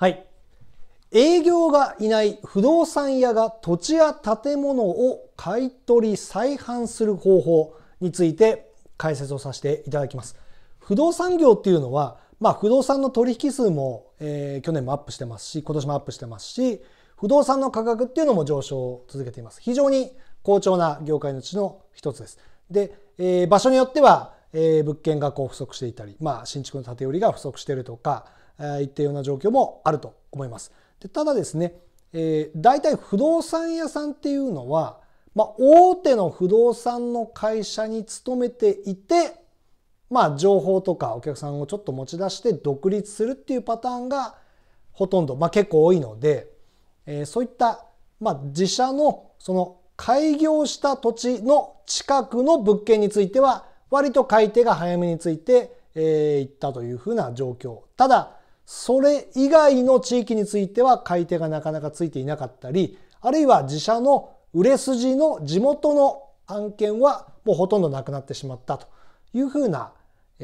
はい。営業がいない不動産屋が土地や建物を買い取り再販する方法について解説をさせていただきます。不動産業っていうのは、まあ、不動産の取引数も、えー、去年もアップしてますし、今年もアップしてますし、不動産の価格っていうのも上昇を続けています。非常に好調な業界のうちの一つです。で、えー、場所によっては、えー、物件がこう不足していたり、まあ、新築の建て売りが不足してるとか、いったような状況もあると思います。でただですね、えー、大体不動産屋さんっていうのは、まあ、大手の不動産の会社に勤めていて、まあ、情報とかお客さんをちょっと持ち出して独立するっていうパターンがほとんど、まあ、結構多いので、えー、そういった、まあ、自社のその開業した土地の近くの物件については割と買い手が早めについて、えー、いったというふうな状況ただそれ以外の地域については買い手がなかなかついていなかったり、あるいは自社の売れ筋の地元の案件はもうほとんどなくなってしまったというふうな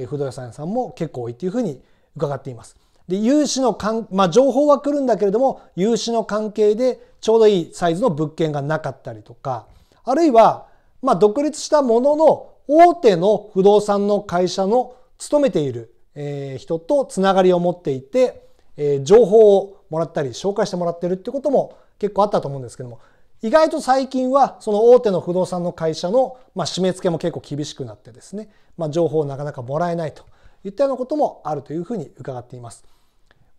不動産屋さんも結構多いというふうに伺っています。で、融資の関、まあ、情報は来るんだけれども、融資の関係でちょうどいいサイズの物件がなかったりとか、あるいは、まあ、独立したものの大手の不動産の会社の勤めているえ人とつながりを持っていて、え情報をもらったり紹介してもらってるってことも結構あったと思うんですけども意外と最近はその大手の不動産の会社の、まあ、締め付けも結構厳しくなってですね、まあ、情報をなかなかもらえないといったようなこともあるというふうに伺っています。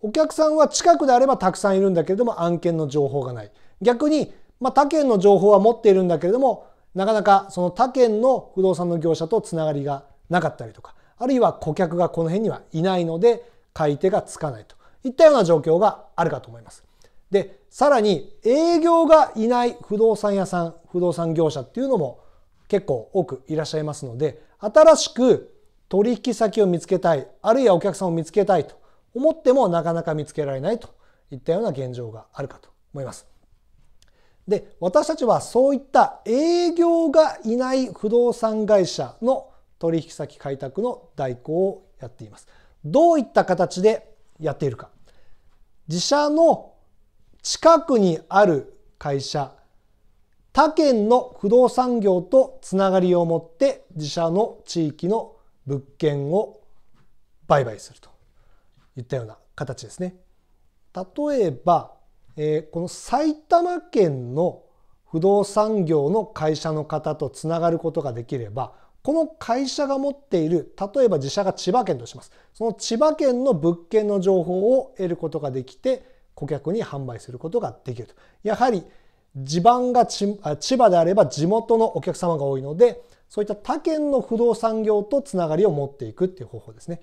お客さんは近くであればたくさんいるんだけれども案件の情報がない逆に、まあ、他県の情報は持っているんだけれどもなかなかその他県の不動産の業者とつながりがなかったりとかあるいは顧客がこの辺にはいないので買い手がつかないといったような状況があるかと思います。でさらに営業がいない不動産屋さん不動産業者っていうのも結構多くいらっしゃいますので新しく取引先を見つけたいあるいはお客さんを見つけたいと思ってもなかなか見つけられないといったような現状があるかと思います。で私たちはそういった営業がいない不動産会社の取引先開拓の代行をやっています。どういった形でやっているか。自社の近くにある会社、他県の不動産業とつながりを持って自社の地域の物件を売買するといったような形ですね。例えば、えー、この埼玉県の不動産業の会社の方とつながることができればこの会社が持っている、例えば自社が千葉県とします。その千葉県の物件の情報を得ることができて、顧客に販売することができると。やはり地盤が千葉であれば地元のお客様が多いので、そういった他県の不動産業とつながりを持っていくっていう方法ですね。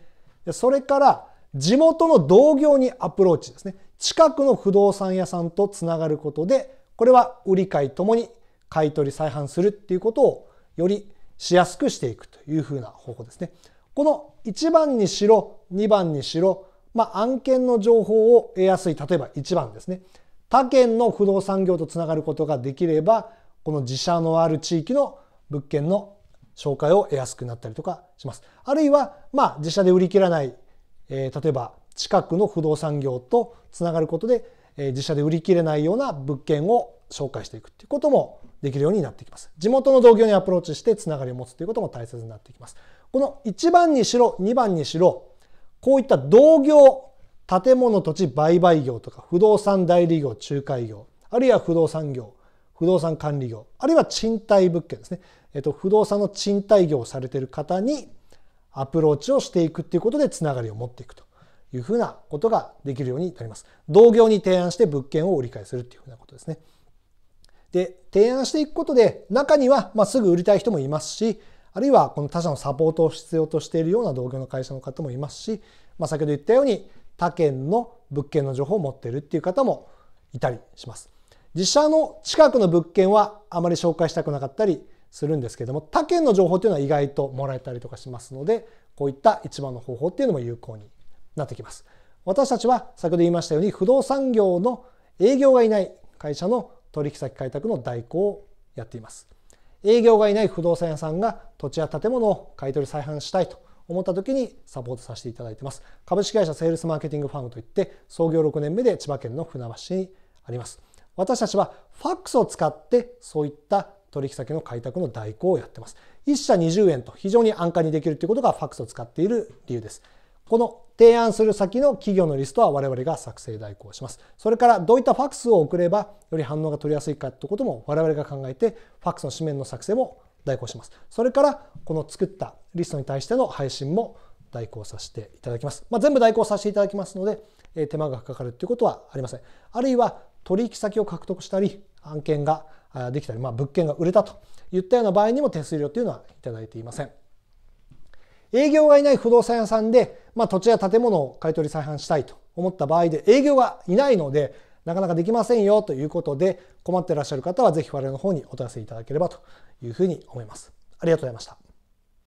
それから地元の同業にアプローチですね。近くの不動産屋さんとつながることで、これは売り買いともに買取再販するっていうことをよりしやすくしていくというふうな方法ですね。この1番にしろ2番にしろ、まあ、案件の情報を得やすい例えば1番ですね他県の不動産業とつながることができればこの自社のある地域の物件の紹介を得やすくなったりとかします。あるいは、まあ、自社で売り切らない、えー、例えば近くの不動産業とつながることで、えー、自社で売り切れないような物件を紹介していくっていうこともできるようになってきます。地元の同業にアプローチしてつながりを持つということも大切になってきます。この1番にしろ、2番にしろ、こういった同業、建物土地売買業とか不動産代理業、仲介業、あるいは不動産業、不動産管理業、あるいは賃貸物件ですね。えっと、不動産の賃貸業をされている方にアプローチをしていくっていうことでつながりを持っていくというふうなことができるようになります。同業に提案して物件を売り買いするというふうなことですね。で、提案していくことで、中には、まあ、すぐ売りたい人もいますし、あるいはこの他社のサポートを必要としているような同業の会社の方もいますし、まあ、先ほど言ったように他県の物件の情報を持っているっていう方もいたりします。自社の近くの物件はあまり紹介したくなかったりするんですけども、他県の情報っていうのは意外ともらえたりとかしますので、こういった一番の方法っていうのも有効になってきます。私たちは先ほど言いましたように不動産業の営業がいない会社の取引先開拓の代行をやっています営業がいない不動産屋さんが土地や建物を買い取り再販したいと思った時にサポートさせていただいてます株式会社セールスマーケティングファームといって創業6年目で千葉県の船橋市にあります私たちはファックスを使ってそういった取引先の開拓の代行をやっています1社20円と非常に安価にできるということがファックスを使っている理由ですこの提案する先の企業のリストは我々が作成代行します。それからどういったファックスを送ればより反応が取りやすいかということも我々が考えてファックスの紙面の作成も代行します。それからこの作ったリストに対しての配信も代行させていただきます。まあ、全部代行させていただきますので、え手間がかかるということはありません。あるいは取引先を獲得したり案件ができたり、まあ、物件が売れたといったような場合にも手数料というのはいただいていません。営業がいない不動産屋さんで、まあ、土地や建物を買取再販したいと思った場合で営業がいないのでなかなかできませんよということで困ってらっしゃる方はぜひ我々の方にお問い合わせいただければというふうに思います。ありがとうございました。